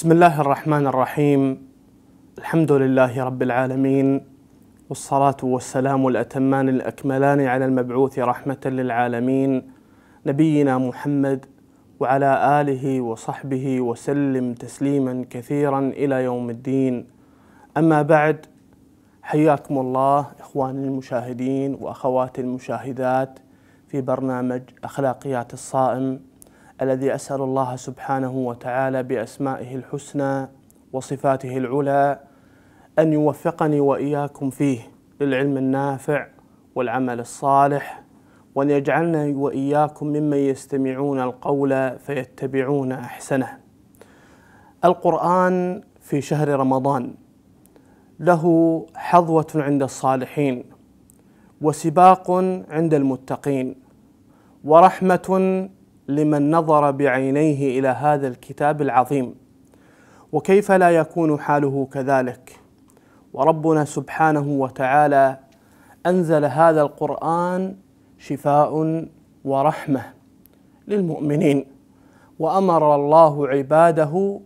بسم الله الرحمن الرحيم الحمد لله رب العالمين والصلاة والسلام الأتمان الأكملان على المبعوث رحمة للعالمين نبينا محمد وعلى آله وصحبه وسلم تسليما كثيرا إلى يوم الدين أما بعد حياكم الله إخواني المشاهدين وأخواتي المشاهدات في برنامج أخلاقيات الصائم الذي أسأل الله سبحانه وتعالى بأسمائه الحسنى وصفاته العلى أن يوفقني وإياكم فيه للعلم النافع والعمل الصالح وأن يجعلنا وإياكم ممن يستمعون القول فيتبعون أحسنه القرآن في شهر رمضان له حظوة عند الصالحين وسباق عند المتقين ورحمة لمن نظر بعينيه الى هذا الكتاب العظيم وكيف لا يكون حاله كذلك وربنا سبحانه وتعالى انزل هذا القران شفاء ورحمه للمؤمنين وامر الله عباده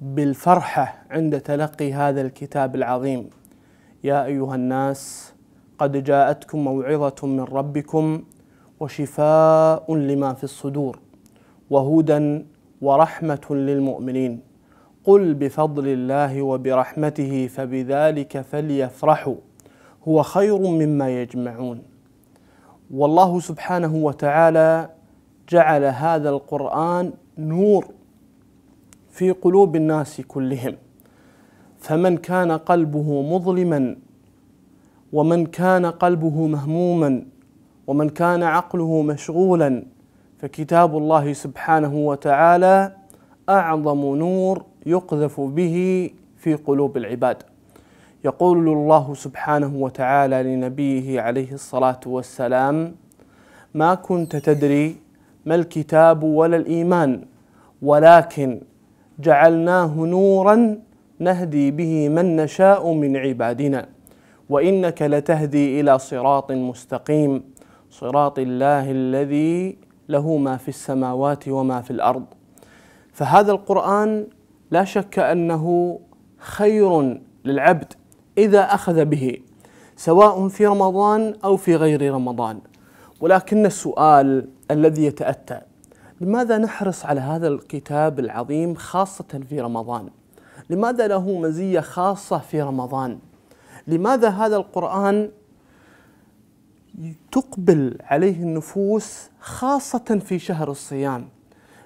بالفرحه عند تلقي هذا الكتاب العظيم يا ايها الناس قد جاءتكم موعظه من ربكم وشفاء لما في الصدور وهدى ورحمة للمؤمنين قل بفضل الله وبرحمته فبذلك فليفرحوا هو خير مما يجمعون والله سبحانه وتعالى جعل هذا القرآن نور في قلوب الناس كلهم فمن كان قلبه مظلما ومن كان قلبه مهموما ومن كان عقله مشغولا فكتاب الله سبحانه وتعالى اعظم نور يقذف به في قلوب العباد يقول الله سبحانه وتعالى لنبيه عليه الصلاه والسلام ما كنت تدري ما الكتاب ولا الايمان ولكن جعلناه نورا نهدي به من نشاء من عبادنا وانك لتهدي الى صراط مستقيم صراط الله الذي له ما في السماوات وما في الارض فهذا القران لا شك انه خير للعبد اذا اخذ به سواء في رمضان او في غير رمضان ولكن السؤال الذي يتاتى لماذا نحرص على هذا الكتاب العظيم خاصه في رمضان لماذا له مزيه خاصه في رمضان لماذا هذا القران تقبل عليه النفوس خاصة في شهر الصيام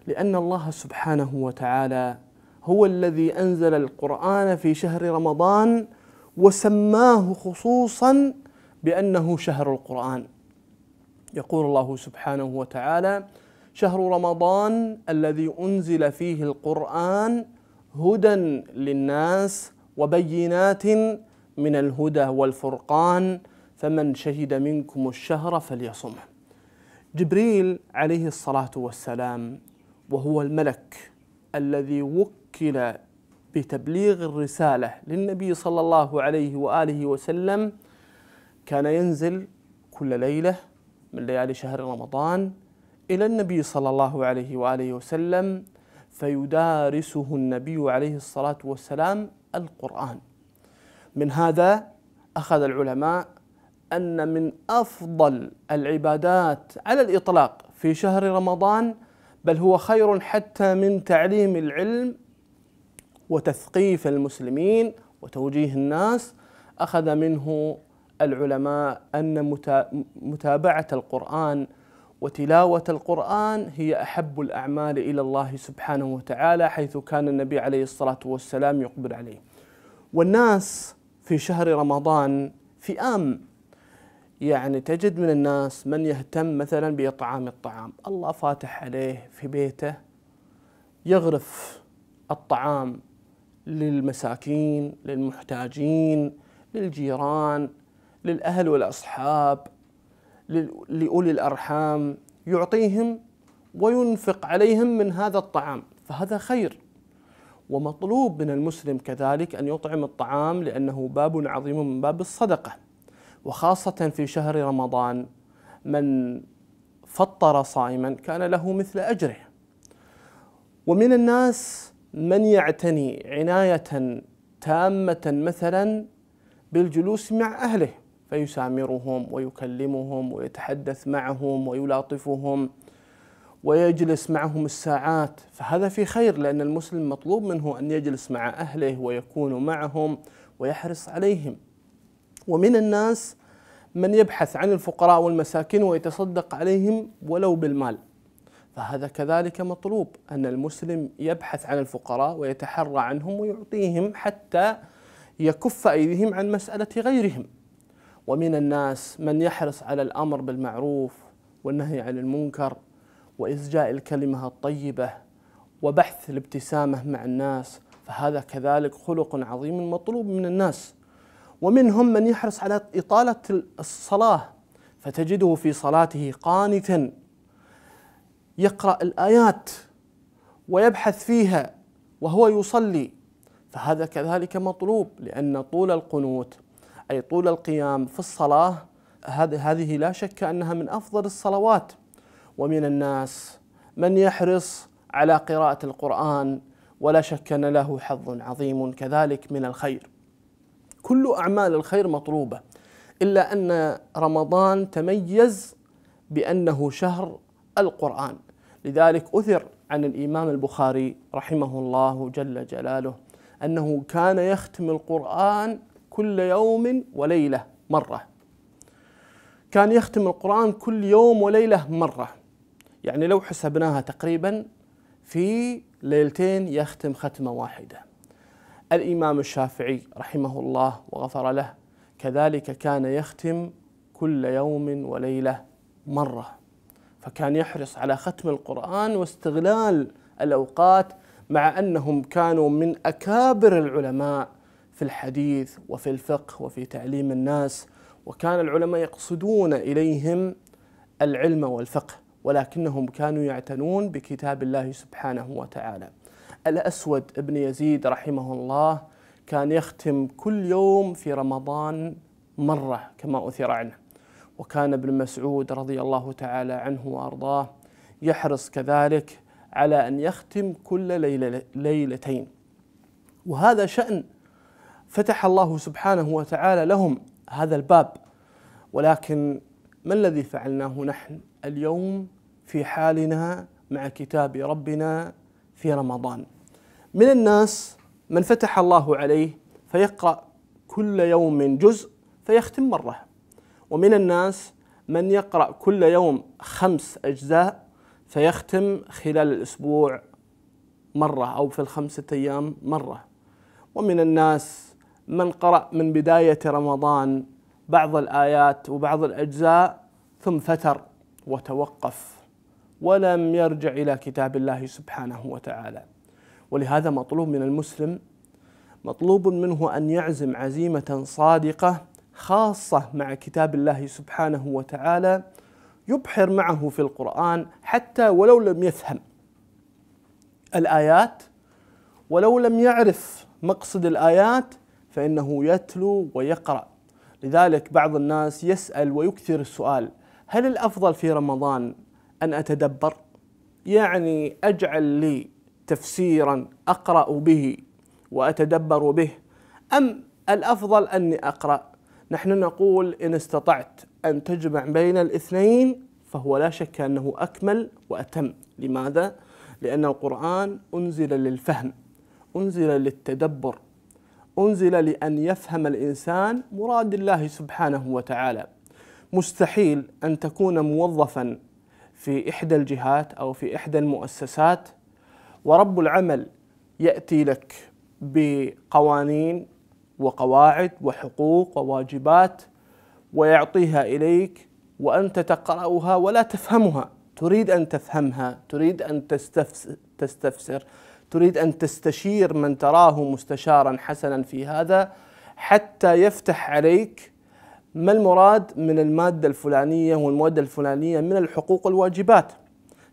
لأن الله سبحانه وتعالى هو الذي أنزل القرآن في شهر رمضان وسماه خصوصا بأنه شهر القرآن يقول الله سبحانه وتعالى شهر رمضان الذي أنزل فيه القرآن هدى للناس وبينات من الهدى والفرقان فمن شهد منكم الشهر فليصمه جبريل عليه الصلاة والسلام وهو الملك الذي وكل بتبليغ الرسالة للنبي صلى الله عليه وآله وسلم كان ينزل كل ليلة من ليالي شهر رمضان إلى النبي صلى الله عليه وآله وسلم فيدارسه النبي عليه الصلاة والسلام القرآن من هذا أخذ العلماء أن من أفضل العبادات على الإطلاق في شهر رمضان بل هو خير حتى من تعليم العلم وتثقيف المسلمين وتوجيه الناس أخذ منه العلماء أن متابعة القرآن وتلاوة القرآن هي أحب الأعمال إلى الله سبحانه وتعالى حيث كان النبي عليه الصلاة والسلام يقبل عليه والناس في شهر رمضان فئام يعني تجد من الناس من يهتم مثلا بإطعام الطعام الله فاتح عليه في بيته يغرف الطعام للمساكين للمحتاجين للجيران للأهل والأصحاب لأولي الأرحام يعطيهم وينفق عليهم من هذا الطعام فهذا خير ومطلوب من المسلم كذلك أن يطعم الطعام لأنه باب عظيم من باب الصدقة وخاصة في شهر رمضان من فطر صائما كان له مثل أجره ومن الناس من يعتني عناية تامة مثلا بالجلوس مع أهله فيسامرهم ويكلمهم ويتحدث معهم ويلاطفهم ويجلس معهم الساعات فهذا في خير لأن المسلم مطلوب منه أن يجلس مع أهله ويكون معهم ويحرص عليهم ومن الناس من يبحث عن الفقراء والمساكين ويتصدق عليهم ولو بالمال فهذا كذلك مطلوب أن المسلم يبحث عن الفقراء ويتحرى عنهم ويعطيهم حتى يكف أيديهم عن مسألة غيرهم ومن الناس من يحرص على الأمر بالمعروف والنهي عن المنكر وازجاء الكلمة الطيبة وبحث الابتسامة مع الناس فهذا كذلك خلق عظيم مطلوب من الناس ومنهم من يحرص على إطالة الصلاة فتجده في صلاته قانتا يقرأ الآيات ويبحث فيها وهو يصلي فهذا كذلك مطلوب لأن طول القنوت أي طول القيام في الصلاة هذه لا شك أنها من أفضل الصلوات ومن الناس من يحرص على قراءة القرآن ولا شك أن له حظ عظيم كذلك من الخير كل أعمال الخير مطلوبة إلا أن رمضان تميز بأنه شهر القرآن لذلك أثر عن الإمام البخاري رحمه الله جل جلاله أنه كان يختم القرآن كل يوم وليلة مرة كان يختم القرآن كل يوم وليلة مرة يعني لو حسبناها تقريبا في ليلتين يختم ختمة واحدة الإمام الشافعي رحمه الله وغفر له كذلك كان يختم كل يوم وليلة مرة فكان يحرص على ختم القرآن واستغلال الأوقات مع أنهم كانوا من أكابر العلماء في الحديث وفي الفقه وفي تعليم الناس وكان العلماء يقصدون إليهم العلم والفقه ولكنهم كانوا يعتنون بكتاب الله سبحانه وتعالى الأسود بن يزيد رحمه الله كان يختم كل يوم في رمضان مرة كما أثر عنه وكان ابن مسعود رضي الله تعالى عنه وأرضاه يحرص كذلك على أن يختم كل ليلة ليلتين وهذا شأن فتح الله سبحانه وتعالى لهم هذا الباب ولكن ما الذي فعلناه نحن اليوم في حالنا مع كتاب ربنا في رمضان من الناس من فتح الله عليه فيقرأ كل يوم من جزء فيختم مرة ومن الناس من يقرأ كل يوم خمس أجزاء فيختم خلال الأسبوع مرة أو في الخمسة أيام مرة ومن الناس من قرأ من بداية رمضان بعض الآيات وبعض الأجزاء ثم فتر وتوقف ولم يرجع إلى كتاب الله سبحانه وتعالى ولهذا مطلوب من المسلم مطلوب منه أن يعزم عزيمة صادقة خاصة مع كتاب الله سبحانه وتعالى يبحر معه في القرآن حتى ولو لم يفهم الآيات ولو لم يعرف مقصد الآيات فإنه يتلو ويقرأ لذلك بعض الناس يسأل ويكثر السؤال هل الأفضل في رمضان ان اتدبر يعني اجعل لي تفسيرا اقرا به واتدبر به ام الافضل اني اقرا نحن نقول ان استطعت ان تجمع بين الاثنين فهو لا شك انه اكمل واتم لماذا لان القران انزل للفهم انزل للتدبر انزل لان يفهم الانسان مراد الله سبحانه وتعالى مستحيل ان تكون موظفا في إحدى الجهات أو في إحدى المؤسسات ورب العمل يأتي لك بقوانين وقواعد وحقوق وواجبات ويعطيها إليك وأنت تقرأها ولا تفهمها تريد أن تفهمها تريد أن تستفسر تريد أن تستشير من تراه مستشارا حسنا في هذا حتى يفتح عليك ما المراد من المادة الفلانية والمواد الفلانية من الحقوق والواجبات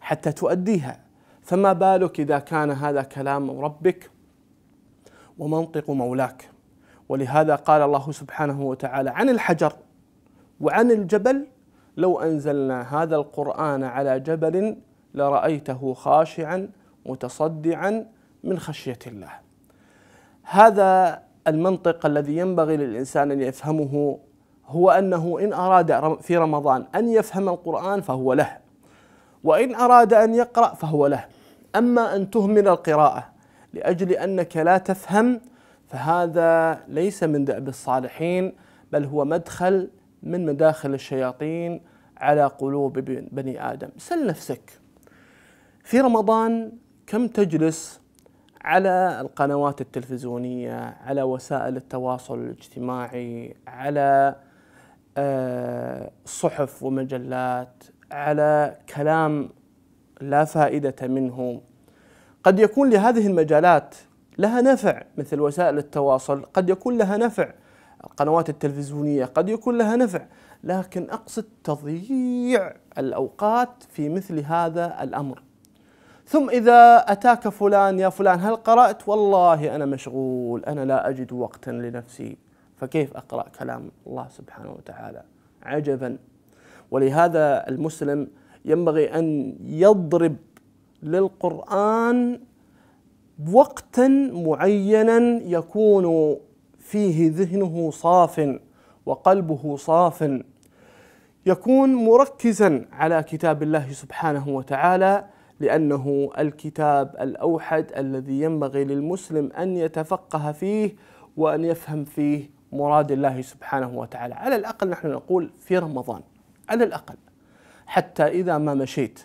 حتى تؤديها فما بالك إذا كان هذا كلام ربك ومنطق مولاك ولهذا قال الله سبحانه وتعالى عن الحجر وعن الجبل لو أنزلنا هذا القرآن على جبل لرأيته خاشعا متصدعا من خشية الله هذا المنطق الذي ينبغي للإنسان أن يفهمه هو أنه إن أراد في رمضان أن يفهم القرآن فهو له وإن أراد أن يقرأ فهو له أما أن تهمل القراءة لأجل أنك لا تفهم فهذا ليس من دأب الصالحين بل هو مدخل من مداخل الشياطين على قلوب بني آدم سل نفسك في رمضان كم تجلس على القنوات التلفزيونية على وسائل التواصل الاجتماعي على صحف ومجلات على كلام لا فائدة منه قد يكون لهذه المجالات لها نفع مثل وسائل التواصل قد يكون لها نفع القنوات التلفزيونية قد يكون لها نفع لكن أقصد تضييع الأوقات في مثل هذا الأمر ثم إذا أتاك فلان يا فلان هل قرأت والله أنا مشغول أنا لا أجد وقتا لنفسي فكيف أقرأ كلام الله سبحانه وتعالى عجبا ولهذا المسلم ينبغي أن يضرب للقرآن وقتا معينا يكون فيه ذهنه صاف وقلبه صاف يكون مركزا على كتاب الله سبحانه وتعالى لأنه الكتاب الأوحد الذي ينبغي للمسلم أن يتفقه فيه وأن يفهم فيه مراد الله سبحانه وتعالى على الأقل نحن نقول في رمضان على الأقل حتى إذا ما مشيت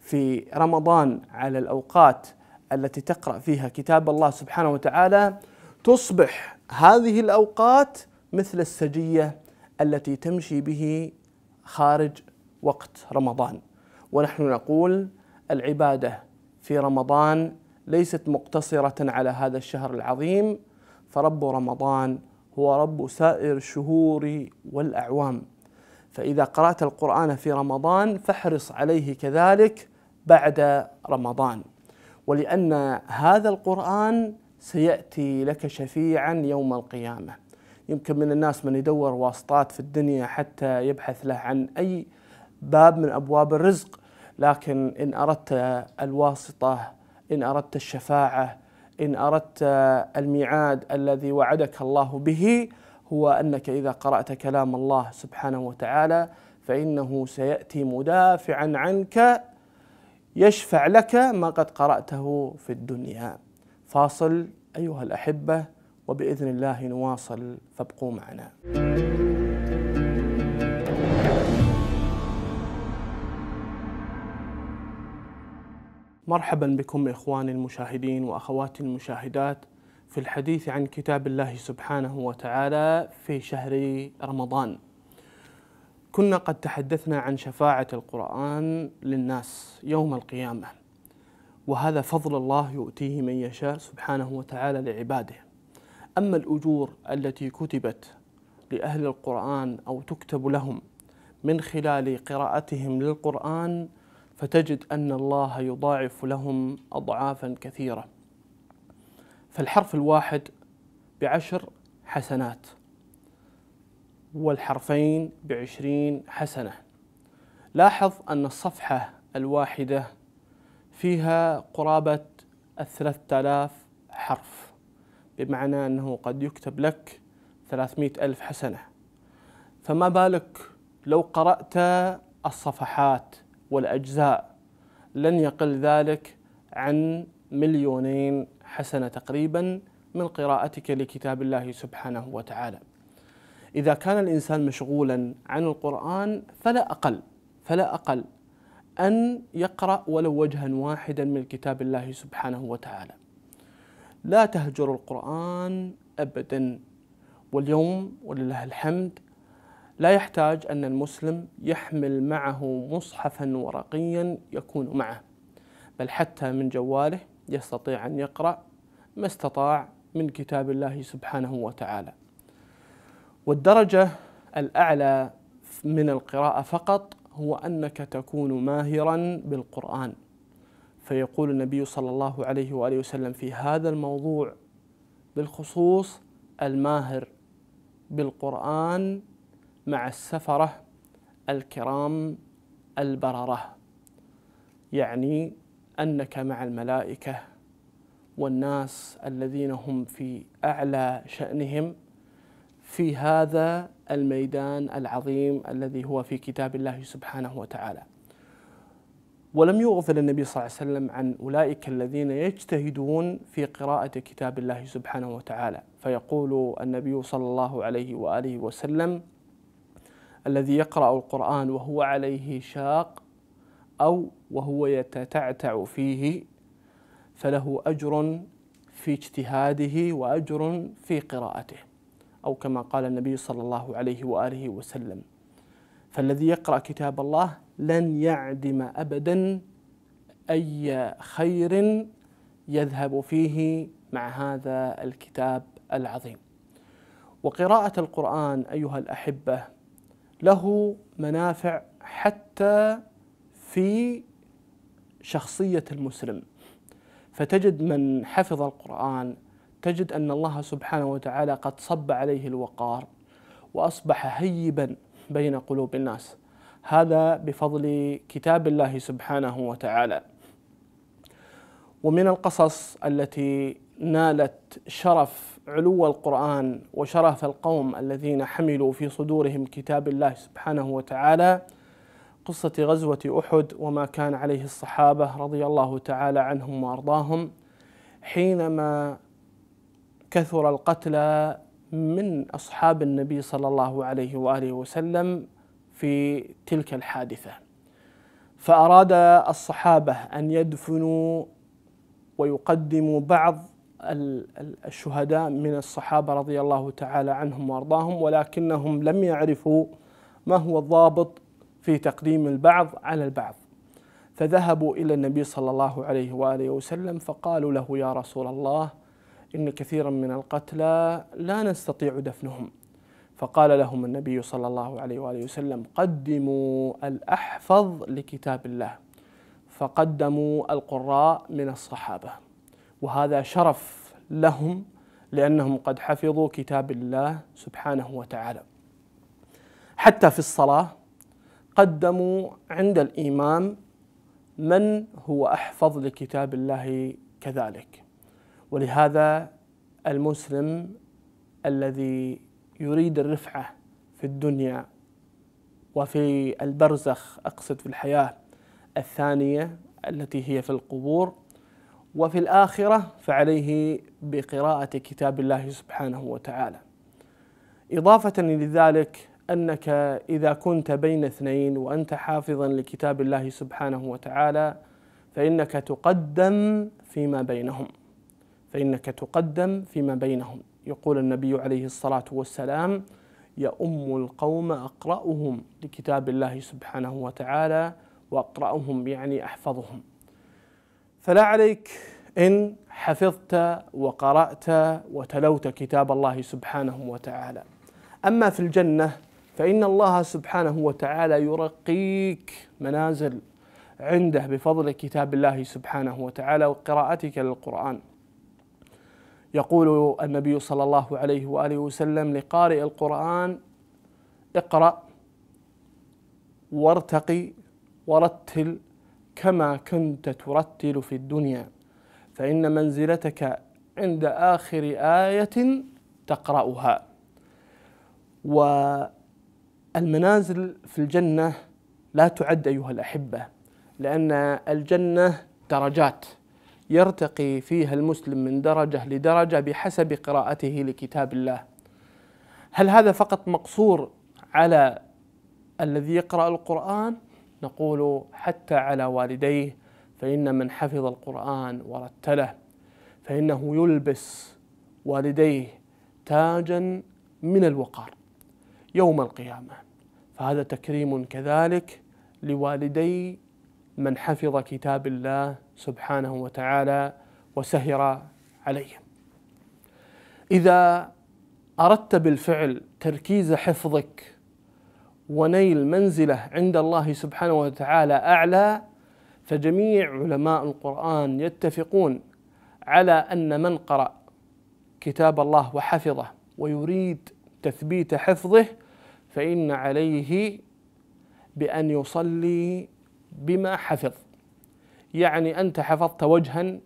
في رمضان على الأوقات التي تقرأ فيها كتاب الله سبحانه وتعالى تصبح هذه الأوقات مثل السجية التي تمشي به خارج وقت رمضان ونحن نقول العبادة في رمضان ليست مقتصرة على هذا الشهر العظيم فرب رمضان هو رب سائر الشهور والأعوام فإذا قرأت القرآن في رمضان فاحرص عليه كذلك بعد رمضان ولأن هذا القرآن سيأتي لك شفيعا يوم القيامة يمكن من الناس من يدور واسطات في الدنيا حتى يبحث له عن أي باب من أبواب الرزق لكن إن أردت الواسطة إن أردت الشفاعة إن أردت الميعاد الذي وعدك الله به هو أنك إذا قرأت كلام الله سبحانه وتعالى فإنه سيأتي مدافعا عنك يشفع لك ما قد قرأته في الدنيا فاصل أيها الأحبة وبإذن الله نواصل فابقوا معنا مرحبا بكم إخواني المشاهدين وأخواتي المشاهدات في الحديث عن كتاب الله سبحانه وتعالى في شهر رمضان كنا قد تحدثنا عن شفاعة القرآن للناس يوم القيامة وهذا فضل الله يؤتيه من يشاء سبحانه وتعالى لعباده أما الأجور التي كتبت لأهل القرآن أو تكتب لهم من خلال قراءتهم للقرآن فتجد أن الله يضاعف لهم أضعافا كثيرة فالحرف الواحد بعشر حسنات والحرفين بعشرين حسنة لاحظ أن الصفحة الواحدة فيها قرابة الثلاثة آلاف حرف بمعنى أنه قد يكتب لك ثلاثمائة ألف حسنة فما بالك لو قرأت الصفحات والأجزاء لن يقل ذلك عن مليونين حسنة تقريبا من قراءتك لكتاب الله سبحانه وتعالى إذا كان الإنسان مشغولا عن القرآن فلا أقل فلا أقل أن يقرأ ولو وجها واحدا من كتاب الله سبحانه وتعالى لا تهجر القرآن أبدا واليوم ولله الحمد لا يحتاج أن المسلم يحمل معه مصحفا ورقيا يكون معه بل حتى من جواله يستطيع أن يقرأ ما استطاع من كتاب الله سبحانه وتعالى والدرجة الأعلى من القراءة فقط هو أنك تكون ماهرا بالقرآن فيقول النبي صلى الله عليه وآله وسلم في هذا الموضوع بالخصوص الماهر بالقرآن مع السفرة الكرام البررة يعني أنك مع الملائكة والناس الذين هم في أعلى شأنهم في هذا الميدان العظيم الذي هو في كتاب الله سبحانه وتعالى ولم يغفل النبي صلى الله عليه وسلم عن أولئك الذين يجتهدون في قراءة كتاب الله سبحانه وتعالى فيقول النبي صلى الله عليه وآله وسلم الذي يقرأ القرآن وهو عليه شاق أو وهو يتتعتع فيه فله أجر في اجتهاده وأجر في قراءته أو كما قال النبي صلى الله عليه وآله وسلم فالذي يقرأ كتاب الله لن يعدم أبدا أي خير يذهب فيه مع هذا الكتاب العظيم وقراءة القرآن أيها الأحبة له منافع حتى في شخصيه المسلم فتجد من حفظ القران تجد ان الله سبحانه وتعالى قد صب عليه الوقار واصبح هيبا بين قلوب الناس هذا بفضل كتاب الله سبحانه وتعالى ومن القصص التي نالت شرف علو القرآن وشرف القوم الذين حملوا في صدورهم كتاب الله سبحانه وتعالى قصة غزوة أحد وما كان عليه الصحابة رضي الله تعالى عنهم وأرضاهم حينما كثر القتلى من أصحاب النبي صلى الله عليه وآله وسلم في تلك الحادثة فأراد الصحابة أن يدفنوا ويقدموا بعض الشهداء من الصحابة رضي الله تعالى عنهم وأرضاهم ولكنهم لم يعرفوا ما هو الضابط في تقديم البعض على البعض فذهبوا إلى النبي صلى الله عليه وآله وسلم فقالوا له يا رسول الله إن كثيرا من القتلى لا نستطيع دفنهم فقال لهم النبي صلى الله عليه وآله وسلم قدموا الأحفظ لكتاب الله فقدموا القراء من الصحابة وهذا شرف لهم لأنهم قد حفظوا كتاب الله سبحانه وتعالى حتى في الصلاة قدموا عند الإمام من هو أحفظ لكتاب الله كذلك ولهذا المسلم الذي يريد الرفعة في الدنيا وفي البرزخ أقصد في الحياة الثانية التي هي في القبور وفي الآخرة فعليه بقراءة كتاب الله سبحانه وتعالى إضافة لذلك أنك إذا كنت بين اثنين وأنت حافظا لكتاب الله سبحانه وتعالى فإنك تقدم فيما بينهم فإنك تقدم فيما بينهم يقول النبي عليه الصلاة والسلام يؤم القوم أقرأهم لكتاب الله سبحانه وتعالى وأقرأهم يعني أحفظهم فلا عليك إن حفظت وقرأت وتلوت كتاب الله سبحانه وتعالى أما في الجنة فإن الله سبحانه وتعالى يرقيك منازل عنده بفضل كتاب الله سبحانه وتعالى وقراءتك للقرآن يقول النبي صلى الله عليه وآله وسلم لقارئ القرآن اقرأ وارتقي ورتل كما كنت ترتل في الدنيا فإن منزلتك عند آخر آية تقرأها والمنازل في الجنة لا تعد أيها الأحبة لأن الجنة درجات يرتقي فيها المسلم من درجة لدرجة بحسب قراءته لكتاب الله هل هذا فقط مقصور على الذي يقرأ القرآن نقول حتى على والديه فإن من حفظ القرآن ورتله فإنه يلبس والديه تاجا من الوقار يوم القيامة فهذا تكريم كذلك لوالدي من حفظ كتاب الله سبحانه وتعالى وسهر عليه إذا أردت بالفعل تركيز حفظك ونيل منزله عند الله سبحانه وتعالى اعلى فجميع علماء القران يتفقون على ان من قرأ كتاب الله وحفظه ويريد تثبيت حفظه فإن عليه بأن يصلي بما حفظ يعني أنت حفظت وجها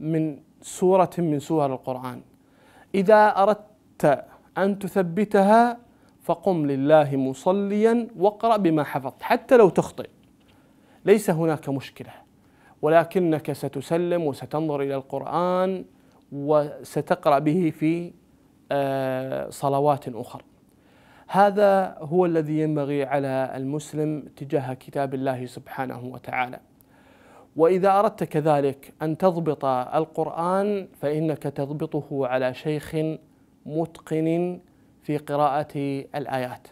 من سورة من سور القرآن إذا أردت أن تثبتها فقم لله مصليا واقرأ بما حفظت حتى لو تخطئ ليس هناك مشكلة ولكنك ستسلم وستنظر إلى القرآن وستقرأ به في آه، صلوات أخرى هذا هو الذي ينبغي على المسلم تجاه كتاب الله سبحانه وتعالى واذا اردت كذلك ان تضبط القران فانك تضبطه على شيخ متقن في قراءة الآيات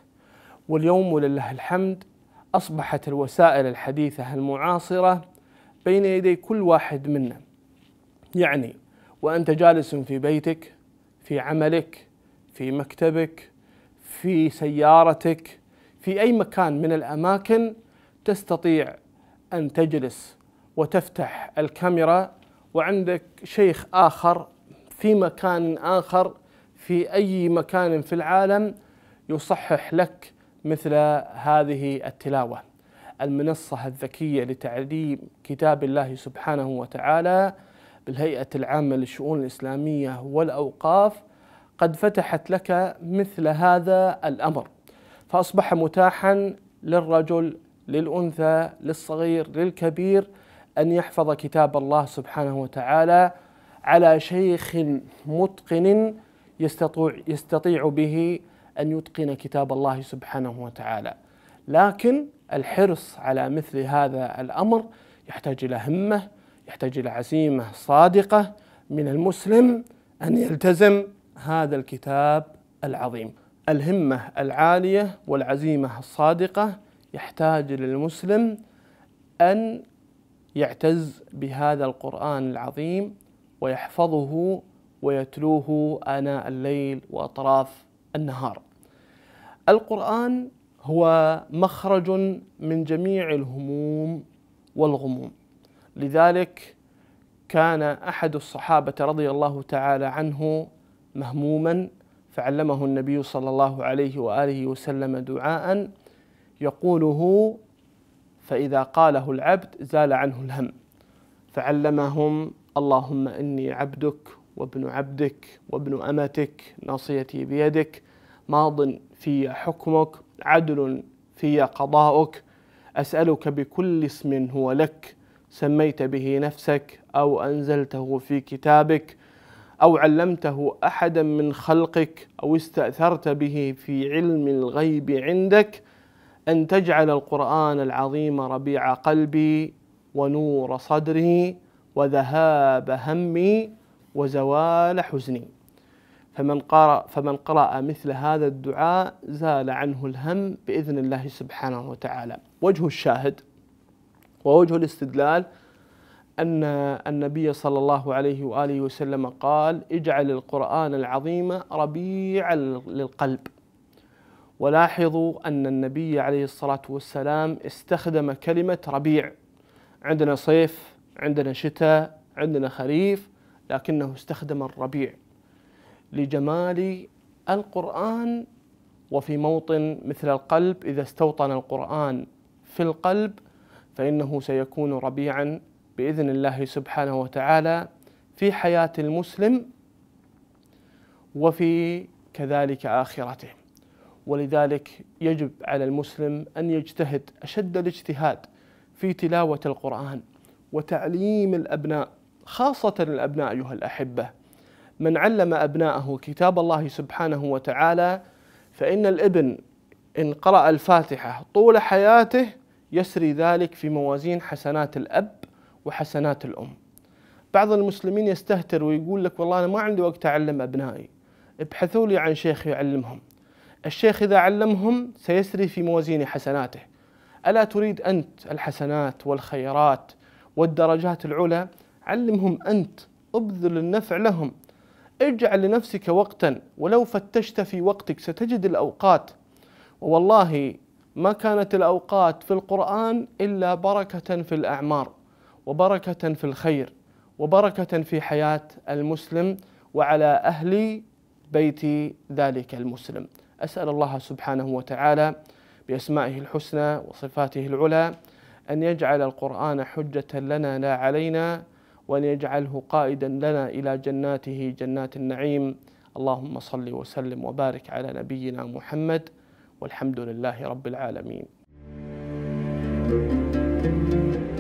واليوم ولله الحمد أصبحت الوسائل الحديثة المعاصرة بين يدي كل واحد منا يعني وأنت جالس في بيتك في عملك في مكتبك في سيارتك في أي مكان من الأماكن تستطيع أن تجلس وتفتح الكاميرا وعندك شيخ آخر في مكان آخر في أي مكان في العالم يصحح لك مثل هذه التلاوة المنصة الذكية لتعليم كتاب الله سبحانه وتعالى بالهيئة العامة للشؤون الإسلامية والأوقاف قد فتحت لك مثل هذا الأمر فأصبح متاحا للرجل للأنثى للصغير للكبير أن يحفظ كتاب الله سبحانه وتعالى على شيخ متقن يستطيع يستطيع به ان يتقن كتاب الله سبحانه وتعالى لكن الحرص على مثل هذا الامر يحتاج الى همه يحتاج الى عزيمه صادقه من المسلم ان يلتزم هذا الكتاب العظيم الهمه العاليه والعزيمه الصادقه يحتاج للمسلم ان يعتز بهذا القران العظيم ويحفظه ويتلوه آناء الليل وأطراف النهار. القرآن هو مخرج من جميع الهموم والغموم. لذلك كان أحد الصحابة رضي الله تعالى عنه مهموما فعلمه النبي صلى الله عليه واله وسلم دعاء يقوله فاذا قاله العبد زال عنه الهم فعلمهم اللهم اني عبدك وابن عبدك وابن أمتك ناصيتي بيدك ماض في حكمك عدل في قضاؤك أسألك بكل اسم هو لك سميت به نفسك أو أنزلته في كتابك أو علمته أحدا من خلقك أو استأثرت به في علم الغيب عندك أن تجعل القرآن العظيم ربيع قلبي ونور صدري وذهاب همي وزوال حزني فمن قرأ, فمن قرأ مثل هذا الدعاء زال عنه الهم بإذن الله سبحانه وتعالى وجه الشاهد ووجه الاستدلال أن النبي صلى الله عليه وآله وسلم قال اجعل القرآن العظيم ربيع للقلب ولاحظوا أن النبي عليه الصلاة والسلام استخدم كلمة ربيع عندنا صيف عندنا شتاء عندنا خريف لكنه استخدم الربيع لجمال القرآن وفي موطن مثل القلب إذا استوطن القرآن في القلب فإنه سيكون ربيعا بإذن الله سبحانه وتعالى في حياة المسلم وفي كذلك آخرته ولذلك يجب على المسلم أن يجتهد أشد الاجتهاد في تلاوة القرآن وتعليم الأبناء خاصة الأبناء أيها الأحبة من علم أبناءه كتاب الله سبحانه وتعالى فإن الابن إن قرأ الفاتحة طول حياته يسري ذلك في موازين حسنات الأب وحسنات الأم بعض المسلمين يستهتر ويقول لك والله أنا ما عندي وقت أعلم أبنائي ابحثوا لي عن شيخ يعلمهم الشيخ إذا علمهم سيسري في موازين حسناته ألا تريد أنت الحسنات والخيرات والدرجات العلى علمهم أنت أبذل النفع لهم اجعل لنفسك وقتا ولو فتشت في وقتك ستجد الأوقات والله ما كانت الأوقات في القرآن إلا بركة في الأعمار وبركة في الخير وبركة في حياة المسلم وعلى أهل بيت ذلك المسلم أسأل الله سبحانه وتعالى بأسمائه الحسنى وصفاته العلى أن يجعل القرآن حجة لنا لا علينا وأن يجعله قائدا لنا إلى جناته جنات النعيم اللهم صل وسلم وبارك على نبينا محمد والحمد لله رب العالمين thank you